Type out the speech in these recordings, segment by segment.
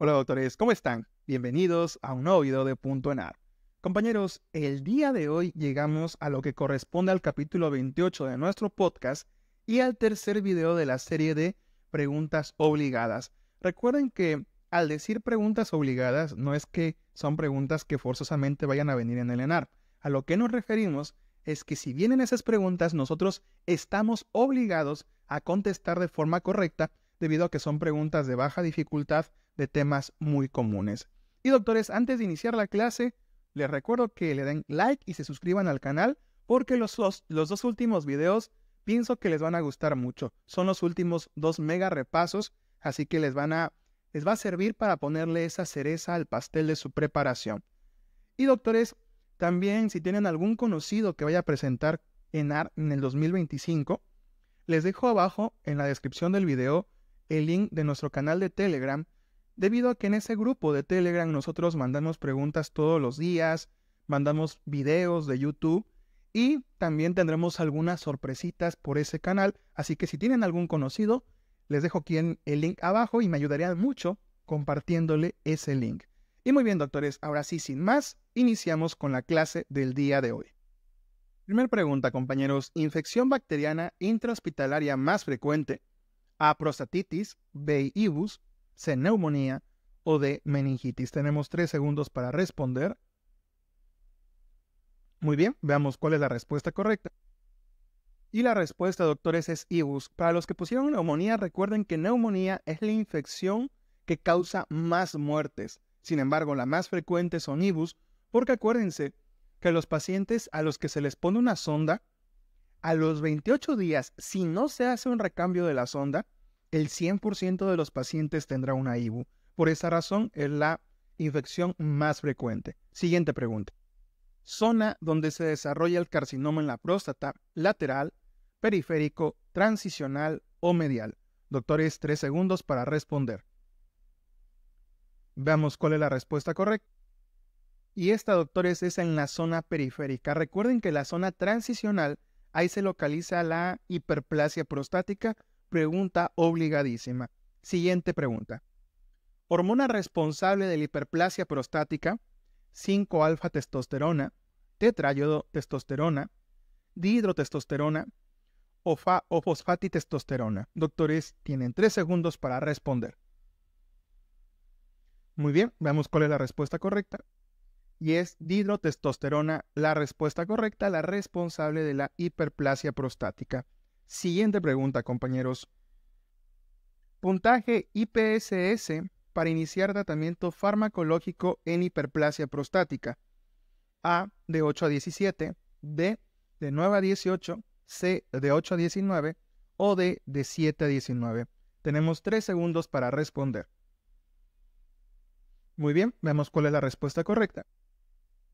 Hola doctores, ¿cómo están? Bienvenidos a un nuevo video de Punto Enar. Compañeros, el día de hoy llegamos a lo que corresponde al capítulo 28 de nuestro podcast y al tercer video de la serie de preguntas obligadas. Recuerden que al decir preguntas obligadas no es que son preguntas que forzosamente vayan a venir en el Enar. A lo que nos referimos es que si vienen esas preguntas nosotros estamos obligados a contestar de forma correcta debido a que son preguntas de baja dificultad de temas muy comunes. Y doctores, antes de iniciar la clase, les recuerdo que le den like y se suscriban al canal porque los, dos últimos videos pienso que les van a gustar mucho. Son los últimos dos mega repasos, así que les van a les va a servir para ponerle esa cereza al pastel de su preparación. Y doctores, también si tienen algún conocido que vaya a presentar en AR en el 2025, les dejo abajo en la descripción del video el link de nuestro canal de Telegram debido a que en ese grupo de Telegram nosotros mandamos preguntas todos los días, mandamos videos de YouTube y también tendremos algunas sorpresitas por ese canal, así que si tienen algún conocido, les dejo aquí el link abajo y me ayudarían mucho compartiéndole ese link. Y muy bien, doctores, ahora sí, sin más, iniciamos con la clase del día de hoy. Primera pregunta, compañeros. Infección bacteriana intrahospitalaria más frecuente. A prostatitis, B. ibus, Neumonía o de meningitis. Tenemos tres segundos para responder. Muy bien, veamos cuál es la respuesta correcta. Y la respuesta, doctores, es IBUS. Para los que pusieron neumonía, recuerden que neumonía es la infección que causa más muertes. Sin embargo, la más frecuente son IBUS, porque acuérdense que los pacientes a los que se les pone una sonda, a los 28 días, si no se hace un recambio de la sonda, el 100% de los pacientes tendrá una IBU. Por esa razón es la infección más frecuente. Siguiente pregunta. Zona donde se desarrolla el carcinoma en la próstata, lateral, periférico, transicional o medial. Doctores, tres segundos para responder. Veamos cuál es la respuesta correcta. Y esta, doctores, es en la zona periférica. Recuerden que la zona transicional, ahí se localiza la hiperplasia prostática pregunta obligadísima. Siguiente pregunta. Hormona responsable de la hiperplasia prostática, 5-alfa testosterona, tetrayodotestosterona, dihidrotestosterona o, o fosfatitestosterona. Doctores, tienen tres segundos para responder. Muy bien, veamos cuál es la respuesta correcta. Y es dihidrotestosterona la respuesta correcta, la responsable de la hiperplasia prostática. Siguiente pregunta, compañeros. Puntaje IPSS para iniciar tratamiento farmacológico en hiperplasia prostática. A de 8 a 17, B de 9 a 18, C de 8 a 19 o D de 7 a 19. Tenemos 3 segundos para responder. Muy bien, veamos cuál es la respuesta correcta.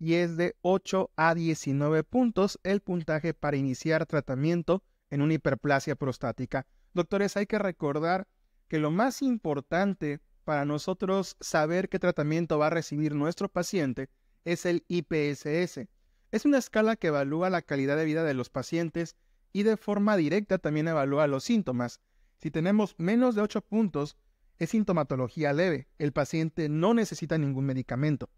Y es de 8 a 19 puntos el puntaje para iniciar tratamiento en una hiperplasia prostática. Doctores, hay que recordar que lo más importante para nosotros saber qué tratamiento va a recibir nuestro paciente es el IPSS. Es una escala que evalúa la calidad de vida de los pacientes y de forma directa también evalúa los síntomas. Si tenemos menos de 8 puntos, es sintomatología leve. El paciente no necesita ningún medicamento.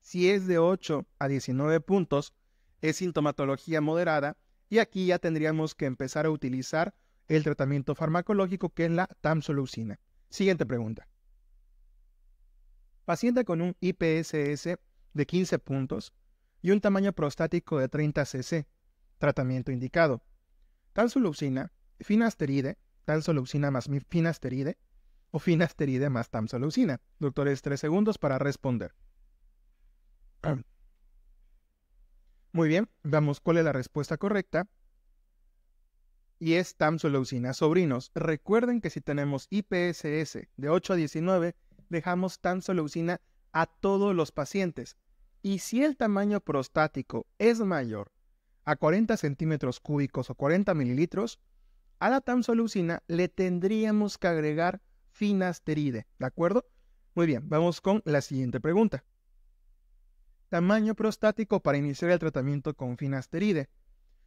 Si es de 8 a 19 puntos, es sintomatología moderada y aquí ya tendríamos que empezar a utilizar el tratamiento farmacológico que es la tamsolucina. Siguiente pregunta. Paciente con un IPSS de 15 puntos y un tamaño prostático de 30 cc. Tratamiento indicado. Tamsolucina, finasteride, tamsolucina más finasteride o finasteride más tamsolucina. Doctores, tres segundos para responder. Muy bien, vamos cuál es la respuesta correcta. Y es Tamsulousina. Sobrinos, recuerden que si tenemos IPSS de 8 a 19, dejamos Tamsulousina a todos los pacientes. Y si el tamaño prostático es mayor a 40 centímetros cúbicos o 40 mililitros, a la Tamsoleucina le tendríamos que agregar finasteride, ¿de acuerdo? Muy bien, vamos con la siguiente pregunta tamaño prostático para iniciar el tratamiento con finasteride,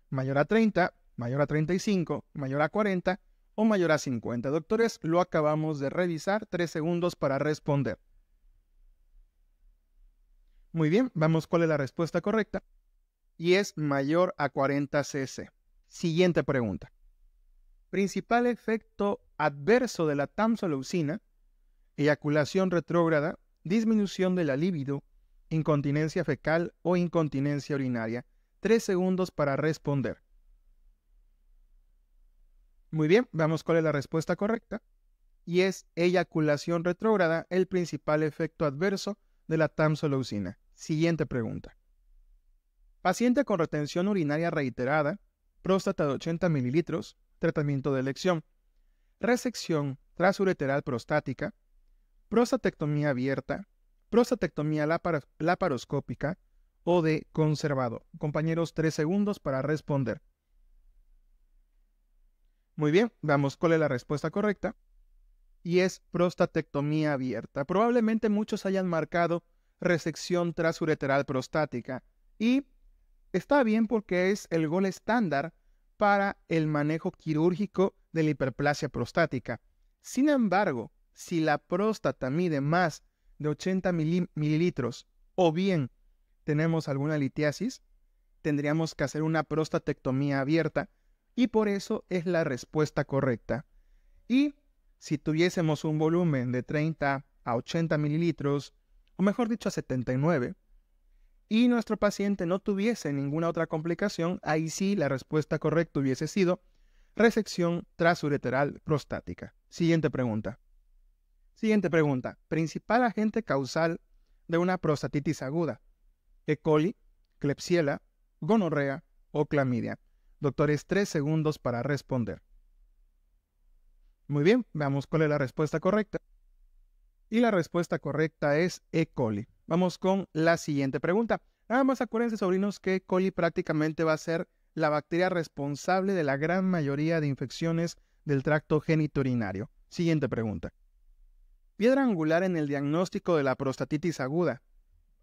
mayor a 30, mayor a 35, mayor a 40 o mayor a 50. Doctores, lo acabamos de revisar, tres segundos para responder. Muy bien, vamos cuál es la respuesta correcta. Y es mayor a 40 cc. Siguiente pregunta. Principal efecto adverso de la tamsolucina, eyaculación retrógrada, disminución de la libido, incontinencia fecal o incontinencia urinaria. Tres segundos para responder. Muy bien, veamos cuál es la respuesta correcta. Y es eyaculación retrógrada, el principal efecto adverso de la tamsoleucina. Siguiente pregunta. Paciente con retención urinaria reiterada, próstata de 80 mililitros, tratamiento de elección. Resección trasureteral prostática, prostatectomía abierta, prostatectomía laparoscópica o de conservado. Compañeros, tres segundos para responder. Muy bien, vamos, ¿cuál es la respuesta correcta? Y es prostatectomía abierta. Probablemente muchos hayan marcado resección trasureteral prostática y está bien porque es el gol estándar para el manejo quirúrgico de la hiperplasia prostática. Sin embargo, si la próstata mide más de 80 mililitros o bien tenemos alguna litiasis, tendríamos que hacer una prostatectomía abierta y por eso es la respuesta correcta. Y si tuviésemos un volumen de 30 a 80 mililitros, o mejor dicho a 79, y nuestro paciente no tuviese ninguna otra complicación, ahí sí la respuesta correcta hubiese sido resección trasureteral prostática. Siguiente pregunta. Siguiente pregunta. Principal agente causal de una prostatitis aguda. E. coli, Klebsiella, gonorrea o clamidia. Doctores, tres segundos para responder. Muy bien, veamos cuál es la respuesta correcta. Y la respuesta correcta es E. coli. Vamos con la siguiente pregunta. Nada más acuérdense, sobrinos, que E. coli prácticamente va a ser la bacteria responsable de la gran mayoría de infecciones del tracto genitourinario. Siguiente pregunta piedra angular en el diagnóstico de la prostatitis aguda,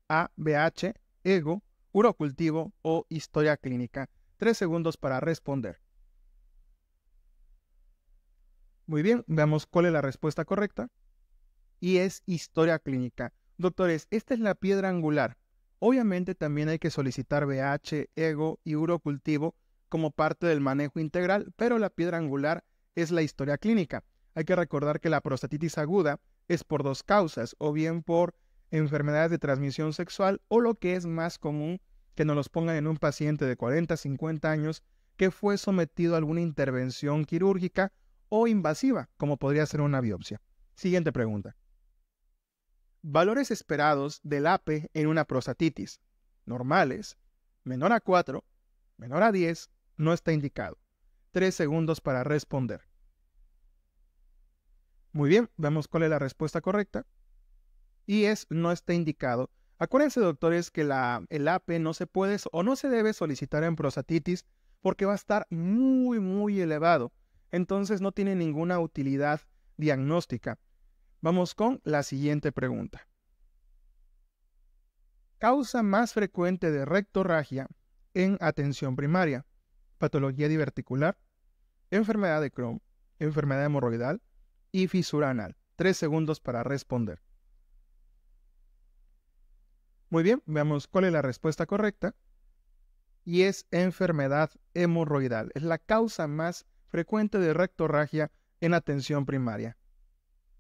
A, BH, ego, urocultivo o historia clínica. Tres segundos para responder. Muy bien, veamos cuál es la respuesta correcta. Y es historia clínica. Doctores, esta es la piedra angular. Obviamente también hay que solicitar BH, ego y urocultivo como parte del manejo integral, pero la piedra angular es la historia clínica. Hay que recordar que la prostatitis aguda es por dos causas, o bien por enfermedades de transmisión sexual o lo que es más común que nos los pongan en un paciente de 40, 50 años que fue sometido a alguna intervención quirúrgica o invasiva, como podría ser una biopsia. Siguiente pregunta. Valores esperados del APE en una prostatitis. Normales, menor a 4, menor a 10, no está indicado. Tres segundos para responder. Muy bien, vemos cuál es la respuesta correcta. Y es no está indicado. Acuérdense, doctores, que la, el AP no se puede o no se debe solicitar en prostatitis porque va a estar muy, muy elevado. Entonces no tiene ninguna utilidad diagnóstica. Vamos con la siguiente pregunta. Causa más frecuente de rectorragia en atención primaria, patología diverticular, enfermedad de Crohn, enfermedad hemorroidal, y fisura anal. Tres segundos para responder. Muy bien, veamos cuál es la respuesta correcta. Y es enfermedad hemorroidal. Es la causa más frecuente de rectorragia en atención primaria.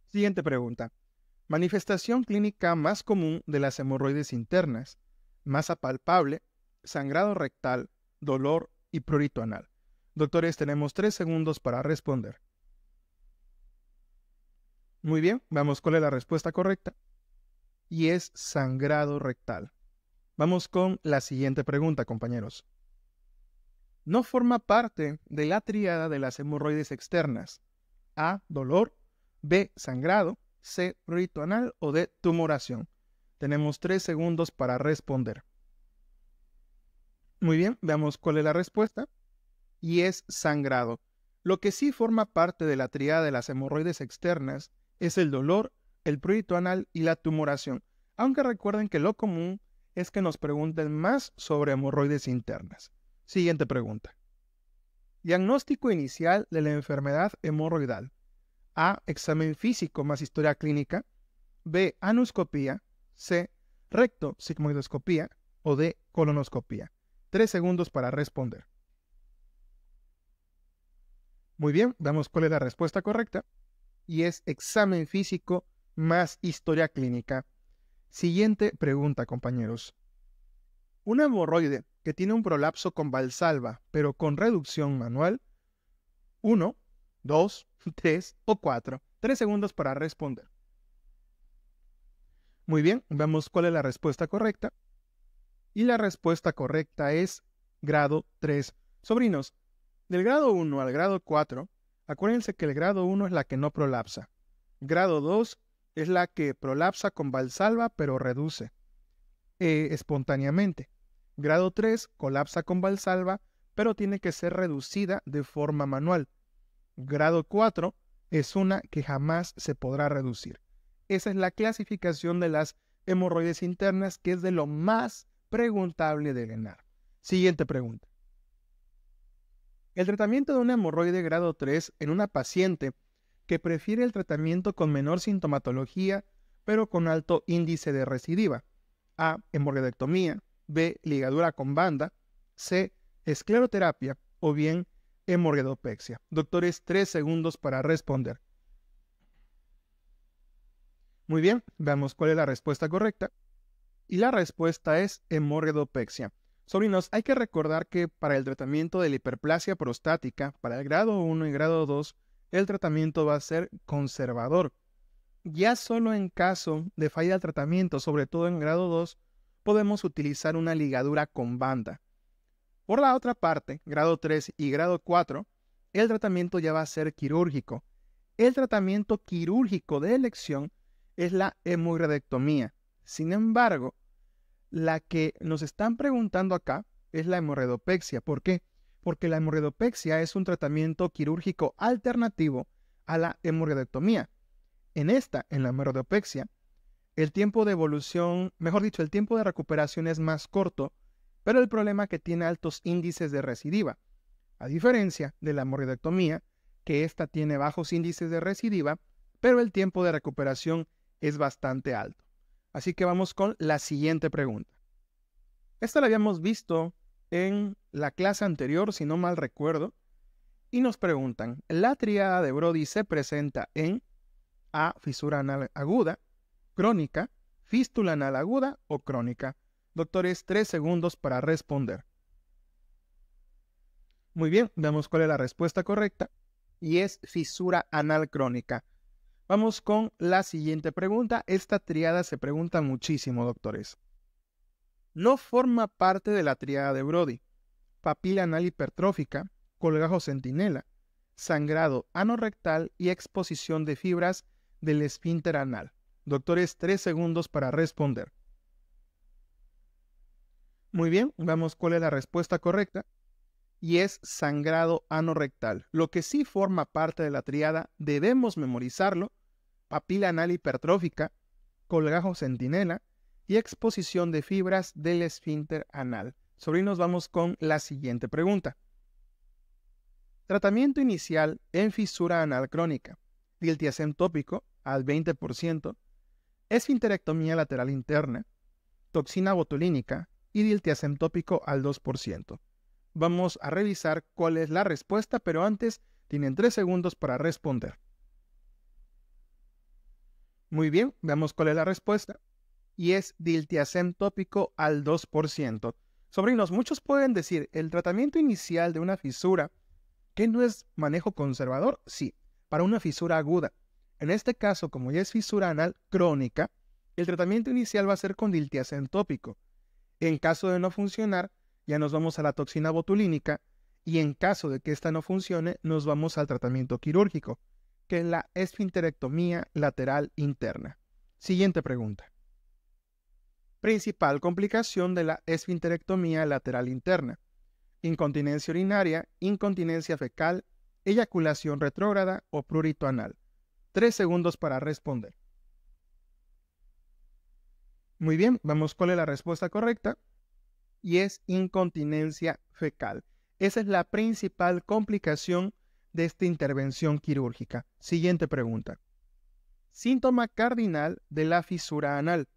Siguiente pregunta. Manifestación clínica más común de las hemorroides internas. Masa palpable, sangrado rectal, dolor y prurito anal. Doctores, tenemos tres segundos para responder. Muy bien, vamos cuál es la respuesta correcta. Y es sangrado rectal. Vamos con la siguiente pregunta, compañeros. No forma parte de la triada de las hemorroides externas. A, dolor, B, sangrado, C, prurito anal o D, tumoración. Tenemos tres segundos para responder. Muy bien, veamos cuál es la respuesta. Y es sangrado. Lo que sí forma parte de la triada de las hemorroides externas es el dolor, el prurito anal y la tumoración, aunque recuerden que lo común es que nos pregunten más sobre hemorroides internas. Siguiente pregunta. Diagnóstico inicial de la enfermedad hemorroidal. A. Examen físico más historia clínica. B. Anuscopía. C. Recto sigmoidoscopía. O D. Colonoscopía. Tres segundos para responder. Muy bien, veamos cuál es la respuesta correcta y es examen físico más historia clínica. Siguiente pregunta, compañeros. ¿Un hemorroide que tiene un prolapso con valsalva, pero con reducción manual. 1, 2, 3 o 4. Tres segundos para responder. Muy bien, vemos cuál es la respuesta correcta. Y la respuesta correcta es grado 3. Sobrinos, del grado 1 al grado 4 Acuérdense que el grado 1 es la que no prolapsa. Grado 2 es la que prolapsa con valsalva pero reduce eh, espontáneamente. Grado 3 colapsa con valsalva pero tiene que ser reducida de forma manual. Grado 4 es una que jamás se podrá reducir. Esa es la clasificación de las hemorroides internas que es de lo más preguntable de enar. Siguiente pregunta. El tratamiento de una hemorroide grado 3 en una paciente que prefiere el tratamiento con menor sintomatología pero con alto índice de recidiva. A. Hemorroidectomía. B. Ligadura con banda. C. Escleroterapia o bien hemorroidopexia. Doctores, tres segundos para responder. Muy bien, veamos cuál es la respuesta correcta. Y la respuesta es hemorroidopexia. Sobrinos, hay que recordar que para el tratamiento de la hiperplasia prostática, para el grado 1 y grado 2, el tratamiento va a ser conservador. Ya solo en caso de falla del tratamiento, sobre todo en grado 2, podemos utilizar una ligadura con banda. Por la otra parte, grado 3 y grado 4, el tratamiento ya va a ser quirúrgico. El tratamiento quirúrgico de elección es la hemogradectomía. Sin embargo, la que nos están preguntando acá es la hemorredopexia. ¿Por qué? Porque la hemorredopexia es un tratamiento quirúrgico alternativo a la hemorroidectomía. En esta, en la hemorredopexia, el tiempo de evolución, mejor dicho, el tiempo de recuperación es más corto, pero el problema es que tiene altos índices de recidiva, a diferencia de la hemorredectomía, que esta tiene bajos índices de recidiva, pero el tiempo de recuperación es bastante alto. Así que vamos con la siguiente pregunta. Esta la habíamos visto en la clase anterior, si no mal recuerdo, y nos preguntan, ¿la triada de Brody se presenta en A, fisura anal aguda, crónica, fístula anal aguda o crónica? Doctores, tres segundos para responder. Muy bien, veamos cuál es la respuesta correcta. Y es fisura anal crónica. Vamos con la siguiente pregunta. Esta triada se pregunta muchísimo, doctores. No forma parte de la triada de Brody. Papila anal hipertrófica, colgajo centinela, sangrado anorectal y exposición de fibras del esfínter anal. Doctores, tres segundos para responder. Muy bien, vamos cuál es la respuesta correcta. Y es sangrado anorectal. Lo que sí forma parte de la triada, debemos memorizarlo papila anal hipertrófica, colgajo centinela y exposición de fibras del esfínter anal. Sobre nos vamos con la siguiente pregunta. Tratamiento inicial en fisura anal crónica. Diltiazem tópico al 20%, esfinterectomía lateral interna, toxina botulínica y diltiazem tópico al 2%. Vamos a revisar cuál es la respuesta, pero antes tienen 3 segundos para responder. Muy bien, veamos cuál es la respuesta. Y es diltiazem tópico al 2%. Sobrinos, muchos pueden decir, el tratamiento inicial de una fisura, que no es manejo conservador, sí, para una fisura aguda. En este caso, como ya es fisura anal crónica, el tratamiento inicial va a ser con diltiazem tópico. En caso de no funcionar, ya nos vamos a la toxina botulínica y en caso de que esta no funcione, nos vamos al tratamiento quirúrgico que la esfinterectomía lateral interna. Siguiente pregunta. Principal complicación de la esfinterectomía lateral interna. Incontinencia urinaria, incontinencia fecal, eyaculación retrógrada o prurito anal. Tres segundos para responder. Muy bien, vamos con la respuesta correcta. Y es incontinencia fecal. Esa es la principal complicación de esta intervención quirúrgica. Siguiente pregunta. Síntoma cardinal de la fisura anal.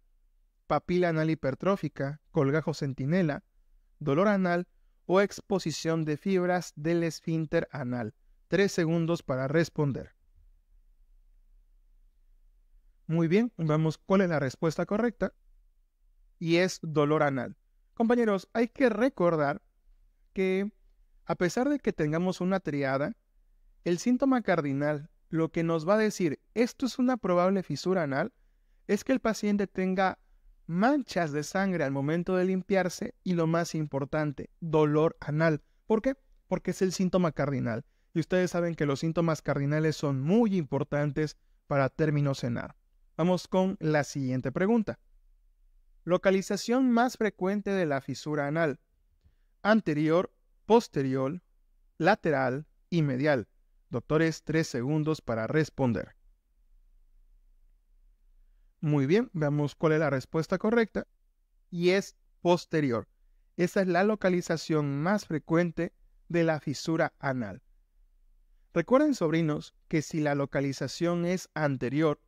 Papila anal hipertrófica, colgajo centinela, dolor anal o exposición de fibras del esfínter anal. Tres segundos para responder. Muy bien, vamos cuál es la respuesta correcta. Y es dolor anal. Compañeros, hay que recordar que a pesar de que tengamos una triada el síntoma cardinal, lo que nos va a decir esto es una probable fisura anal, es que el paciente tenga manchas de sangre al momento de limpiarse y lo más importante, dolor anal. ¿Por qué? Porque es el síntoma cardinal. Y ustedes saben que los síntomas cardinales son muy importantes para términos en Vamos con la siguiente pregunta. Localización más frecuente de la fisura anal. Anterior, posterior, lateral y medial. Doctores, tres segundos para responder. Muy bien, veamos cuál es la respuesta correcta. Y es posterior. Esta es la localización más frecuente de la fisura anal. Recuerden, sobrinos, que si la localización es anterior,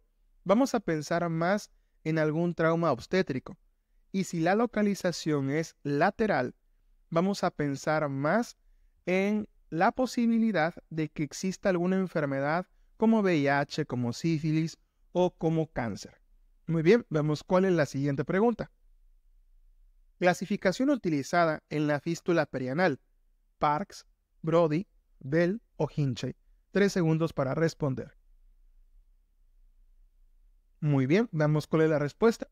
vamos a pensar más en algún trauma obstétrico. Y si la localización es lateral, vamos a pensar más en la posibilidad de que exista alguna enfermedad como VIH, como sífilis o como cáncer. Muy bien, vemos cuál es la siguiente pregunta. Clasificación utilizada en la fístula perianal. Parks, Brody, Bell o Hinchey. Tres segundos para responder. Muy bien, veamos cuál es la respuesta.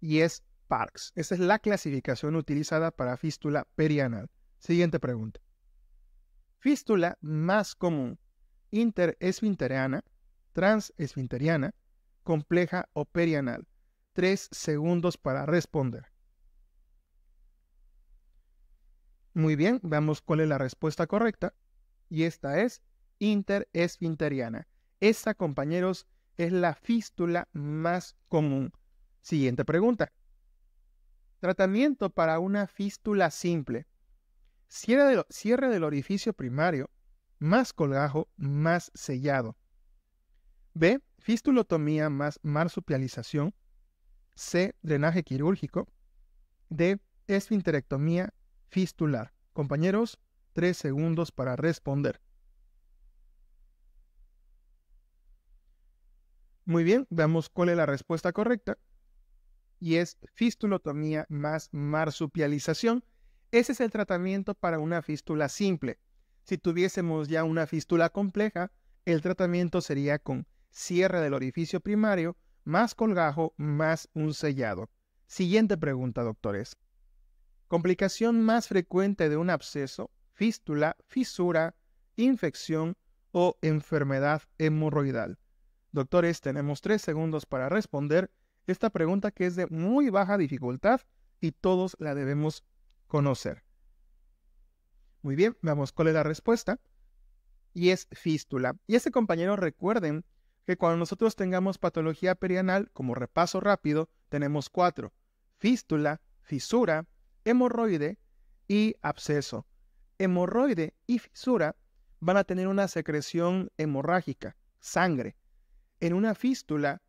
Y es Parks. Esa es la clasificación utilizada para fístula perianal. Siguiente pregunta fístula más común, interesfinteriana, transesfinteriana, compleja o perianal. Tres segundos para responder. Muy bien, veamos cuál es la respuesta correcta. Y esta es interesfinteriana. Esta, compañeros, es la fístula más común. Siguiente pregunta. Tratamiento para una fístula simple. Cierre del, orificio primario, más colgajo, más sellado. B. Fistulotomía más marsupialización. C. Drenaje quirúrgico. D. Esfinterectomía fistular. Compañeros, tres segundos para responder. Muy bien, veamos cuál es la respuesta correcta. Y es fistulotomía más marsupialización. Ese es el tratamiento para una fístula simple. Si tuviésemos ya una fístula compleja, el tratamiento sería con cierre del orificio primario, más colgajo, más un sellado. Siguiente pregunta, doctores. Complicación más frecuente de un absceso, fístula, fisura, infección o enfermedad hemorroidal. Doctores, tenemos tres segundos para responder esta pregunta que es de muy baja dificultad y todos la debemos conocer. Muy bien, vamos, ¿cuál es la respuesta? Y es fístula. Y ese compañero, recuerden que cuando nosotros tengamos patología perianal, como repaso rápido, tenemos cuatro. Fístula, fisura, hemorroide y absceso. Hemorroide y fisura van a tener una secreción hemorrágica, sangre. En una fístula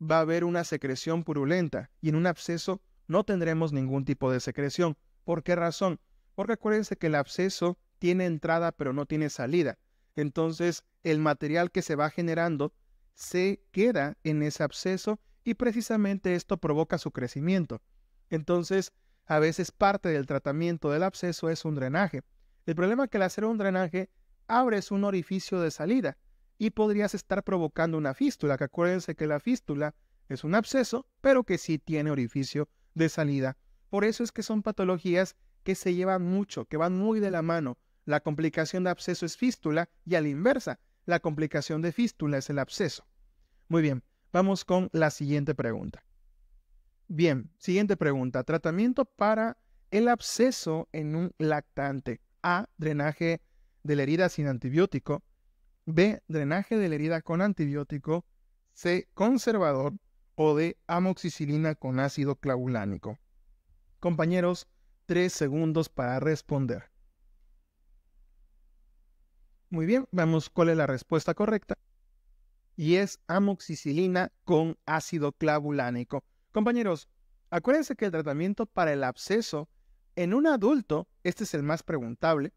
va a haber una secreción purulenta y en un absceso no tendremos ningún tipo de secreción. ¿Por qué razón? Porque acuérdense que el absceso tiene entrada pero no tiene salida. Entonces, el material que se va generando se queda en ese absceso y precisamente esto provoca su crecimiento. Entonces, a veces parte del tratamiento del absceso es un drenaje. El problema es que al hacer un drenaje abres un orificio de salida y podrías estar provocando una fístula, que acuérdense que la fístula es un absceso, pero que sí tiene orificio de salida por eso es que son patologías que se llevan mucho, que van muy de la mano. La complicación de absceso es fístula y a la inversa, la complicación de fístula es el absceso. Muy bien, vamos con la siguiente pregunta. Bien, siguiente pregunta. Tratamiento para el absceso en un lactante. A. Drenaje de la herida sin antibiótico. B. Drenaje de la herida con antibiótico. C. Conservador. O D. Amoxicilina con ácido clavulánico. Compañeros, tres segundos para responder. Muy bien, vamos cuál es la respuesta correcta. Y es amoxicilina con ácido clavulánico. Compañeros, acuérdense que el tratamiento para el absceso en un adulto, este es el más preguntable,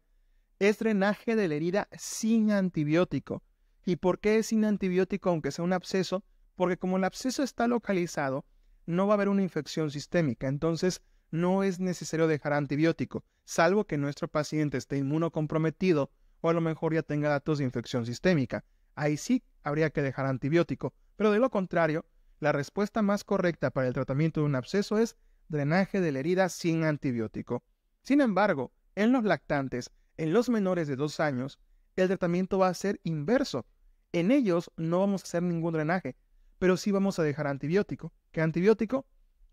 es drenaje de la herida sin antibiótico. ¿Y por qué es sin antibiótico aunque sea un absceso? Porque como el absceso está localizado, no va a haber una infección sistémica. Entonces, no es necesario dejar antibiótico, salvo que nuestro paciente esté inmunocomprometido o a lo mejor ya tenga datos de infección sistémica. Ahí sí habría que dejar antibiótico, pero de lo contrario, la respuesta más correcta para el tratamiento de un absceso es drenaje de la herida sin antibiótico. Sin embargo, en los lactantes, en los menores de 2 años, el tratamiento va a ser inverso. En ellos no vamos a hacer ningún drenaje, pero sí vamos a dejar antibiótico. ¿Qué antibiótico?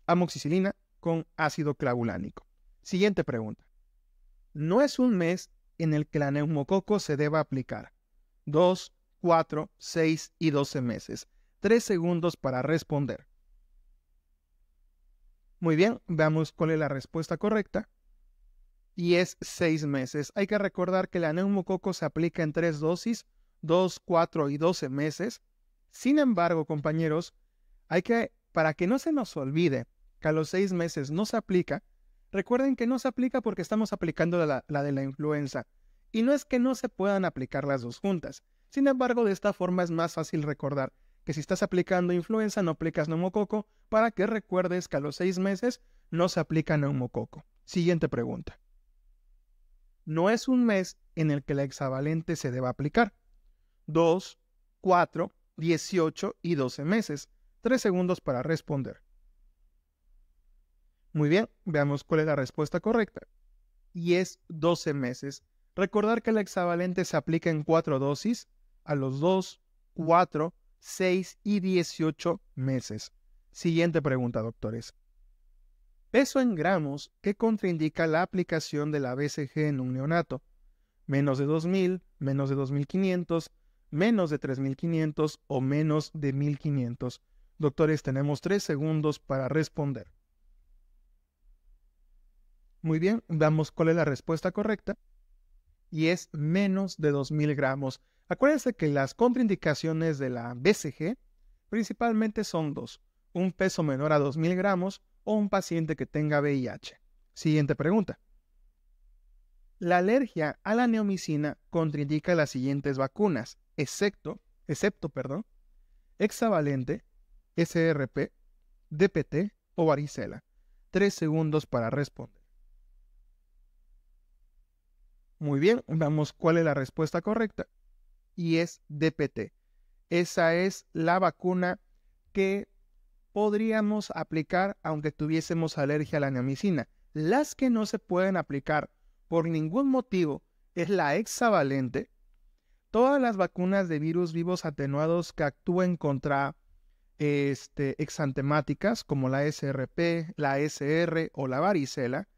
Amoxicilina, con ácido clavulánico. Siguiente pregunta. No es un mes en el que la neumococo se deba aplicar. 2, 4, 6 y 12 meses. Tres segundos para responder. Muy bien, veamos cuál es la respuesta correcta. Y es 6 meses. Hay que recordar que la neumococo se aplica en tres dosis, 2, 4 y 12 meses. Sin embargo, compañeros, hay que, para que no se nos olvide que a los seis meses no se aplica, recuerden que no se aplica porque estamos aplicando la, de la influenza. Y no es que no se puedan aplicar las dos juntas. Sin embargo, de esta forma es más fácil recordar que si estás aplicando influenza no aplicas neumococo para que recuerdes que a los seis meses no se aplica neumococo. Siguiente pregunta. No es un mes en el que la hexavalente se deba aplicar. Dos, cuatro, 18 y 12 meses. Tres segundos para responder. Muy bien, veamos cuál es la respuesta correcta. Y es 12 meses. Recordar que el hexavalente se aplica en cuatro dosis a los 2, 4, 6 y 18 meses. Siguiente pregunta, doctores. Peso en gramos que contraindica la aplicación de la BCG en un neonato. Menos de 2.000, menos de 2.500, menos de 3.500 o menos de 1.500. Doctores, tenemos 3 segundos para responder. Muy bien, damos cuál es la respuesta correcta y es menos de 2.000 gramos. Acuérdense que las contraindicaciones de la BCG principalmente son dos, un peso menor a 2.000 gramos o un paciente que tenga VIH. Siguiente pregunta. La alergia a la neomicina contraindica las siguientes vacunas, excepto, excepto perdón, hexavalente, SRP, DPT o varicela. Tres segundos para responder. Muy bien, vamos cuál es la respuesta correcta. Y es DPT. Esa es la vacuna que podríamos aplicar aunque tuviésemos alergia a la neomicina. Las que no se pueden aplicar por ningún motivo es la hexavalente. Todas las vacunas de virus vivos atenuados que actúen contra este, exantemáticas como la SRP, la SR o la varicela.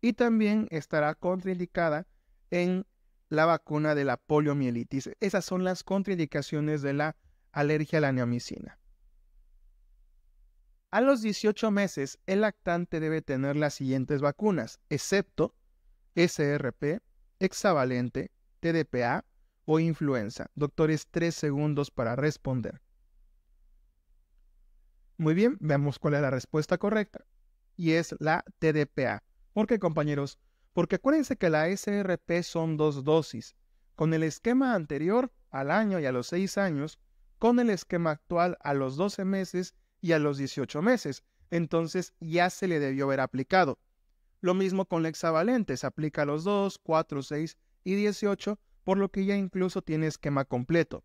Y también estará contraindicada en la vacuna de la poliomielitis. Esas son las contraindicaciones de la alergia a la neomicina. A los 18 meses, el lactante debe tener las siguientes vacunas, excepto SRP, hexavalente, TDPA o influenza. Doctores, tres segundos para responder. Muy bien, veamos cuál es la respuesta correcta. Y es la TDPA. Porque, compañeros, porque acuérdense que la SRP son dos dosis. Con el esquema anterior, al año y a los 6 años, con el esquema actual, a los 12 meses y a los 18 meses. Entonces ya se le debió haber aplicado. Lo mismo con la hexavalente, se aplica a los 2, 4, 6 y 18, por lo que ya incluso tiene esquema completo.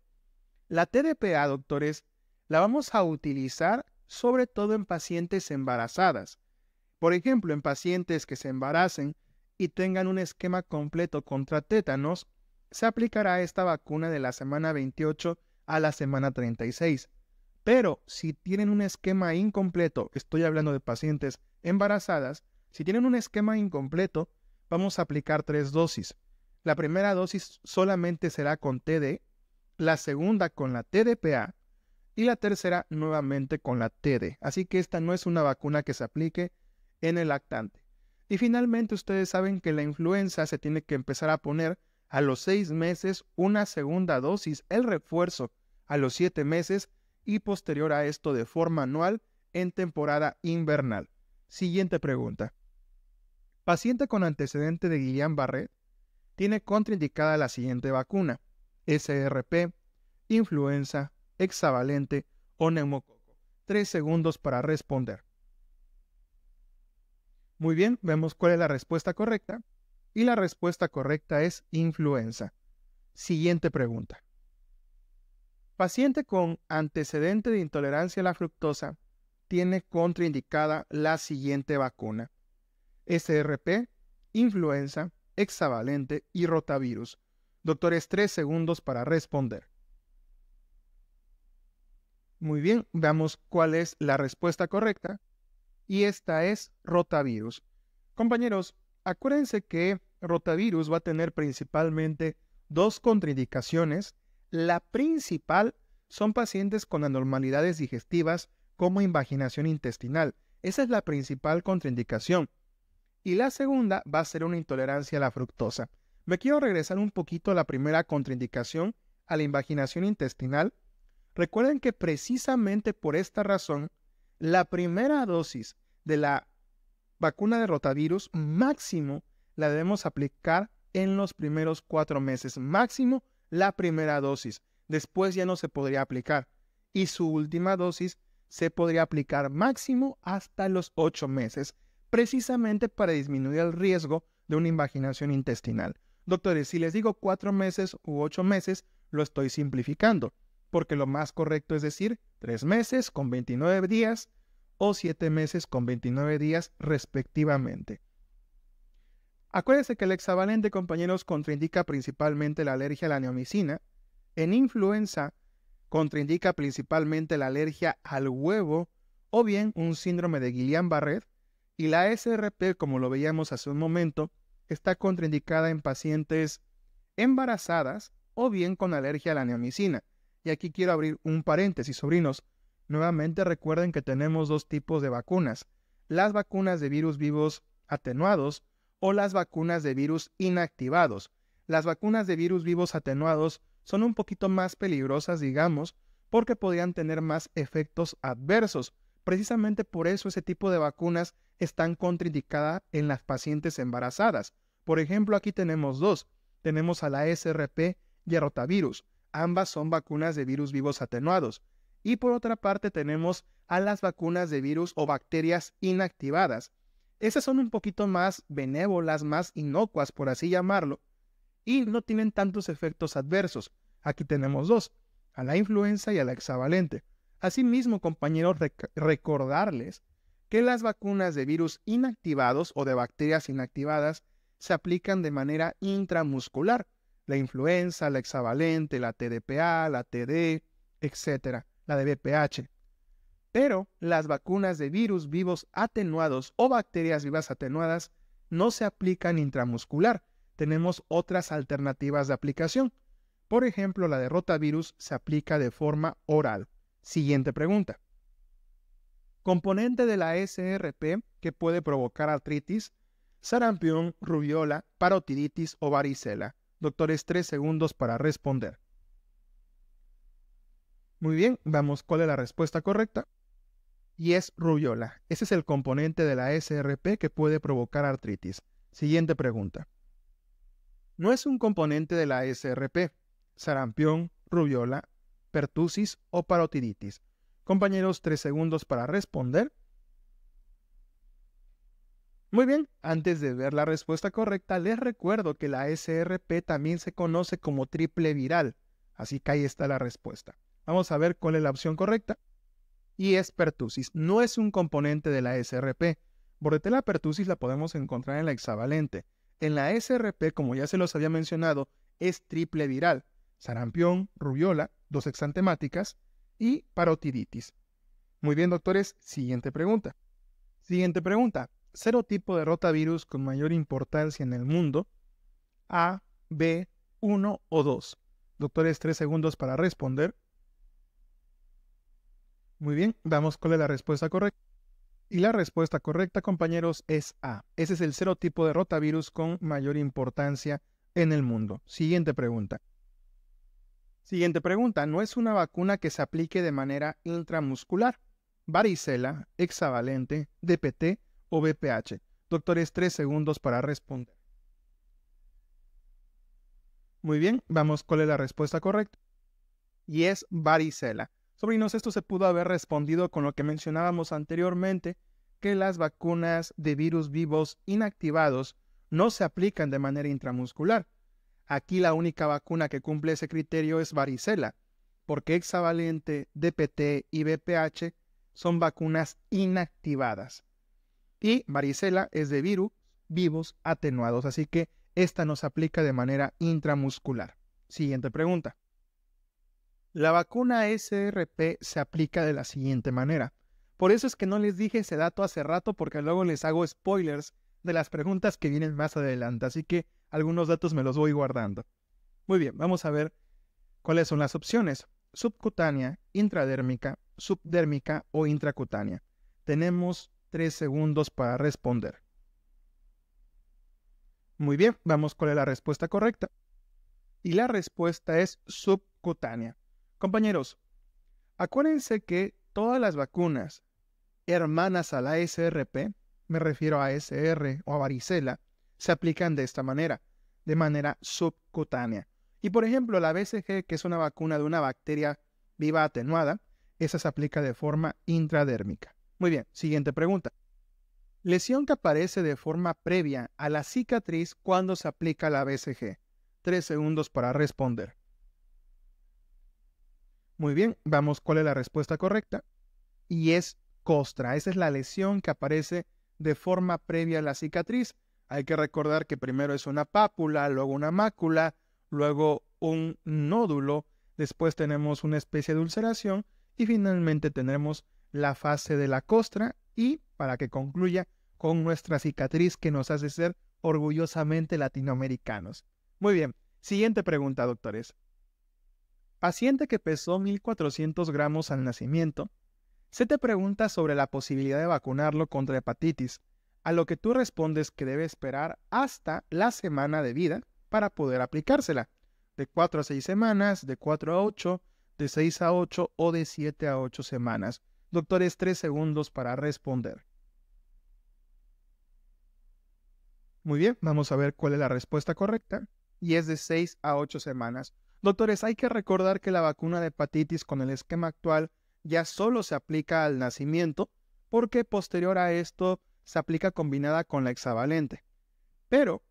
La TDPA, doctores, la vamos a utilizar sobre todo en pacientes embarazadas. Por ejemplo, en pacientes que se embaracen y tengan un esquema completo contra tétanos, se aplicará esta vacuna de la semana 28 a la semana 36. Pero si tienen un esquema incompleto, estoy hablando de pacientes embarazadas, si tienen un esquema incompleto, vamos a aplicar tres dosis. La primera dosis solamente será con TD, la segunda con la TDPA y la tercera nuevamente con la TD. Así que esta no es una vacuna que se aplique en el lactante. Y finalmente ustedes saben que la influenza se tiene que empezar a poner a los seis meses una segunda dosis, el refuerzo a los siete meses y posterior a esto de forma anual en temporada invernal. Siguiente pregunta. Paciente con antecedente de Guillain-Barré tiene contraindicada la siguiente vacuna: SRP, influenza, hexavalente o neumococo. Tres segundos para responder. Muy bien, vemos cuál es la respuesta correcta. Y la respuesta correcta es influenza. Siguiente pregunta. Paciente con antecedente de intolerancia a la fructosa tiene contraindicada la siguiente vacuna. SRP, influenza, hexavalente y rotavirus. Doctores, tres segundos para responder. Muy bien, veamos cuál es la respuesta correcta y esta es rotavirus. Compañeros, acuérdense que rotavirus va a tener principalmente dos contraindicaciones. La principal son pacientes con anormalidades digestivas como invaginación intestinal. Esa es la principal contraindicación. Y la segunda va a ser una intolerancia a la fructosa. Me quiero regresar un poquito a la primera contraindicación, a la invaginación intestinal. Recuerden que precisamente por esta razón la primera dosis de la vacuna de rotavirus máximo la debemos aplicar en los primeros cuatro meses. Máximo la primera dosis. Después ya no se podría aplicar. Y su última dosis se podría aplicar máximo hasta los ocho meses, precisamente para disminuir el riesgo de una invaginación intestinal. Doctores, si les digo cuatro meses u ocho meses, lo estoy simplificando, porque lo más correcto es decir tres meses con 29 días o 7 meses con 29 días respectivamente. Acuérdense que el hexavalente, compañeros, contraindica principalmente la alergia a la neomicina. En influenza, contraindica principalmente la alergia al huevo o bien un síndrome de Guillain-Barré. Y la SRP, como lo veíamos hace un momento, está contraindicada en pacientes embarazadas o bien con alergia a la neomicina. Y aquí quiero abrir un paréntesis, sobrinos. Nuevamente recuerden que tenemos dos tipos de vacunas, las vacunas de virus vivos atenuados o las vacunas de virus inactivados. Las vacunas de virus vivos atenuados son un poquito más peligrosas, digamos, porque podrían tener más efectos adversos. Precisamente por eso ese tipo de vacunas están contraindicadas en las pacientes embarazadas. Por ejemplo, aquí tenemos dos. Tenemos a la SRP y a rotavirus. Ambas son vacunas de virus vivos atenuados. Y por otra parte tenemos a las vacunas de virus o bacterias inactivadas. Esas son un poquito más benévolas, más inocuas, por así llamarlo, y no tienen tantos efectos adversos. Aquí tenemos dos, a la influenza y a la hexavalente. Asimismo, compañeros, recordarles que las vacunas de virus inactivados o de bacterias inactivadas se aplican de manera intramuscular, la influenza, la hexavalente, la TDPA, la TD, etc la de BPH. Pero las vacunas de virus vivos atenuados o bacterias vivas atenuadas no se aplican intramuscular. Tenemos otras alternativas de aplicación. Por ejemplo, la de rotavirus se aplica de forma oral. Siguiente pregunta. Componente de la SRP que puede provocar artritis, sarampión, rubiola, parotiditis o varicela. Doctores, tres segundos para responder. Muy bien, vamos, ¿cuál es la respuesta correcta? Y es rubiola. Ese es el componente de la SRP que puede provocar artritis. Siguiente pregunta. No es un componente de la SRP, sarampión, rubiola, pertusis o parotiditis. Compañeros, tres segundos para responder. Muy bien, antes de ver la respuesta correcta, les recuerdo que la SRP también se conoce como triple viral, así que ahí está la respuesta. Vamos a ver cuál es la opción correcta. Y es pertusis. No es un componente de la SRP. Bordetella pertusis la podemos encontrar en la hexavalente. En la SRP, como ya se los había mencionado, es triple viral. Sarampión, rubiola, dos exantemáticas y parotiditis. Muy bien, doctores, siguiente pregunta. Siguiente pregunta. ¿Cero tipo de rotavirus con mayor importancia en el mundo. A, B, 1 o 2. Doctores, tres segundos para responder. Muy bien, vamos, con la respuesta correcta. Y la respuesta correcta, compañeros, es A. Ese es el serotipo de rotavirus con mayor importancia en el mundo. Siguiente pregunta. Siguiente pregunta. No es una vacuna que se aplique de manera intramuscular. Varicela, hexavalente, DPT o BPH. Doctores, tres segundos para responder. Muy bien, vamos con la respuesta correcta. Y es varicela. Sobrinos, esto se pudo haber respondido con lo que mencionábamos anteriormente, que las vacunas de virus vivos inactivados no se aplican de manera intramuscular. Aquí la única vacuna que cumple ese criterio es varicela, porque hexavalente, DPT y BPH son vacunas inactivadas. Y varicela es de virus vivos atenuados, así que esta se aplica de manera intramuscular. Siguiente pregunta. La vacuna SRP se aplica de la siguiente manera. Por eso es que no les dije ese dato hace rato porque luego les hago spoilers de las preguntas que vienen más adelante, así que algunos datos me los voy guardando. Muy bien, vamos a ver cuáles son las opciones. Subcutánea, intradérmica, subdérmica o intracutánea. Tenemos tres segundos para responder. Muy bien, vamos con la respuesta correcta. Y la respuesta es subcutánea. Compañeros, acuérdense que todas las vacunas hermanas a la SRP, me refiero a SR o a varicela, se aplican de esta manera, de manera subcutánea. Y por ejemplo, la BCG, que es una vacuna de una bacteria viva atenuada, esa se aplica de forma intradérmica. Muy bien, siguiente pregunta. Lesión que aparece de forma previa a la cicatriz cuando se aplica la BCG. Tres segundos para responder. Muy bien, vamos cuál es la respuesta correcta. Y es costra. Esa es la lesión que aparece de forma previa a la cicatriz. Hay que recordar que primero es una pápula, luego una mácula, luego un nódulo, después tenemos una especie de ulceración y finalmente tenemos la fase de la costra y para que concluya con nuestra cicatriz que nos hace ser orgullosamente latinoamericanos. Muy bien, siguiente pregunta, doctores paciente que pesó 1.400 gramos al nacimiento, se te pregunta sobre la posibilidad de vacunarlo contra hepatitis, a lo que tú respondes que debe esperar hasta la semana de vida para poder aplicársela, de 4 a 6 semanas, de 4 a 8, de 6 a 8 o de 7 a 8 semanas. Doctores, 3 segundos para responder. Muy bien, vamos a ver cuál es la respuesta correcta. Y es de 6 a 8 semanas. Doctores, hay que recordar que la vacuna de hepatitis con el esquema actual ya solo se aplica al nacimiento, porque posterior a esto se aplica combinada con la hexavalente. Pero,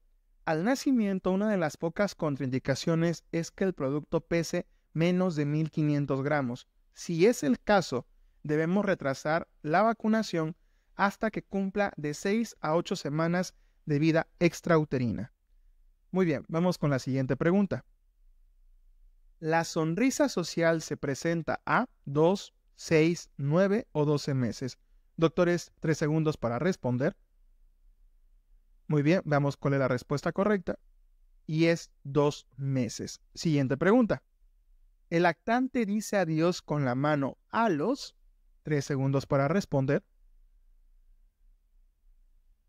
al nacimiento, una de las pocas contraindicaciones es que el producto pese menos de 1500 gramos. Si es el caso, debemos retrasar la vacunación hasta que cumpla de 6 a 8 semanas de vida extrauterina. Muy bien, vamos con la siguiente pregunta. La sonrisa social se presenta a 2, 6, 9 o 12 meses. Doctores, tres segundos para responder. Muy bien, veamos cuál es la respuesta correcta. Y es dos meses. Siguiente pregunta. El actante dice adiós con la mano a los Tres segundos para responder.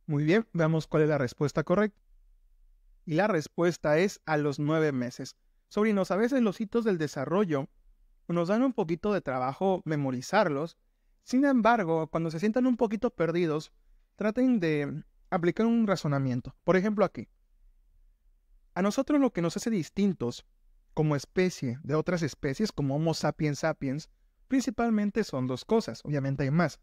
Muy bien, veamos cuál es la respuesta correcta. Y la respuesta es a los nueve meses. Sobrinos, a veces los hitos del desarrollo nos dan un poquito de trabajo memorizarlos. Sin embargo, cuando se sientan un poquito perdidos, traten de aplicar un razonamiento. Por ejemplo, aquí. A nosotros lo que nos hace distintos como especie de otras especies como Homo sapiens sapiens, principalmente son dos cosas, obviamente hay más.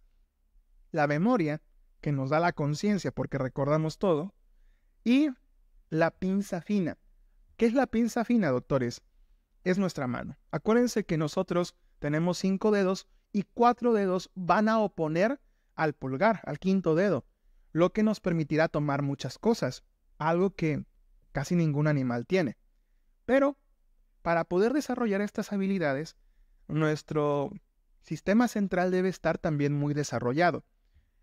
La memoria, que nos da la conciencia porque recordamos todo, y la pinza fina, ¿Qué es la pinza fina, doctores? Es nuestra mano. Acuérdense que nosotros tenemos cinco dedos y cuatro dedos van a oponer al pulgar, al quinto dedo, lo que nos permitirá tomar muchas cosas, algo que casi ningún animal tiene. Pero, para poder desarrollar estas habilidades, nuestro sistema central debe estar también muy desarrollado.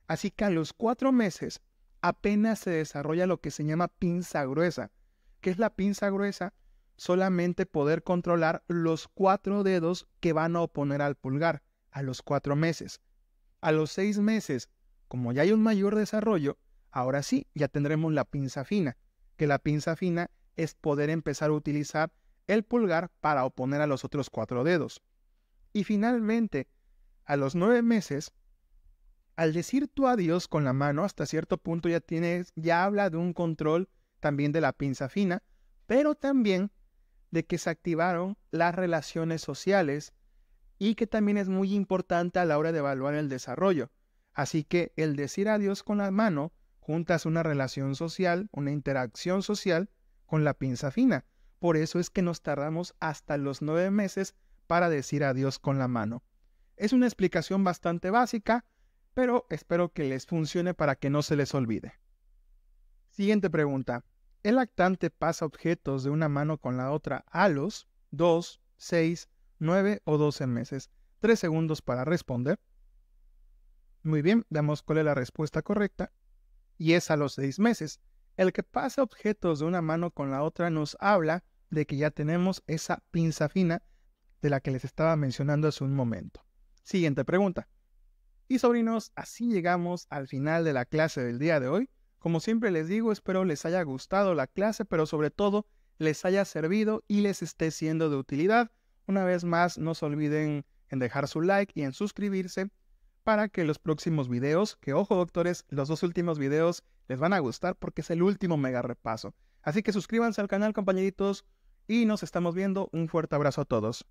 Así que a los cuatro meses apenas se desarrolla lo que se llama pinza gruesa, es la pinza gruesa, solamente poder controlar los cuatro dedos que van a oponer al pulgar a los cuatro meses. A los seis meses, como ya hay un mayor desarrollo, ahora sí, ya tendremos la pinza fina, que la pinza fina es poder empezar a utilizar el pulgar para oponer a los otros cuatro dedos. Y finalmente, a los nueve meses, al decir tu adiós con la mano, hasta cierto punto ya tienes, ya habla de un control también de la pinza fina, pero también de que se activaron las relaciones sociales y que también es muy importante a la hora de evaluar el desarrollo. Así que el decir adiós con la mano juntas una relación social, una interacción social con la pinza fina. Por eso es que nos tardamos hasta los nueve meses para decir adiós con la mano. Es una explicación bastante básica, pero espero que les funcione para que no se les olvide. Siguiente pregunta. El lactante pasa objetos de una mano con la otra a los 2, 6, 9 o 12 meses. Tres segundos para responder. Muy bien, damos cuál es la respuesta correcta. Y es a los 6 meses. El que pasa objetos de una mano con la otra nos habla de que ya tenemos esa pinza fina de la que les estaba mencionando hace un momento. Siguiente pregunta. Y sobrinos, así llegamos al final de la clase del día de hoy. Como siempre les digo, espero les haya gustado la clase, pero sobre todo les haya servido y les esté siendo de utilidad. Una vez más, no se olviden en dejar su like y en suscribirse para que los próximos videos, que ojo doctores, los dos últimos videos les van a gustar porque es el último mega repaso. Así que suscríbanse al canal compañeritos y nos estamos viendo. Un fuerte abrazo a todos.